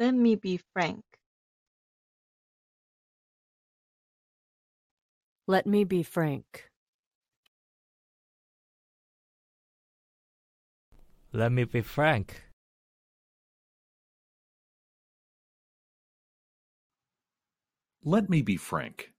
Let me be frank. Let me be frank. Let me be frank. Let me be frank.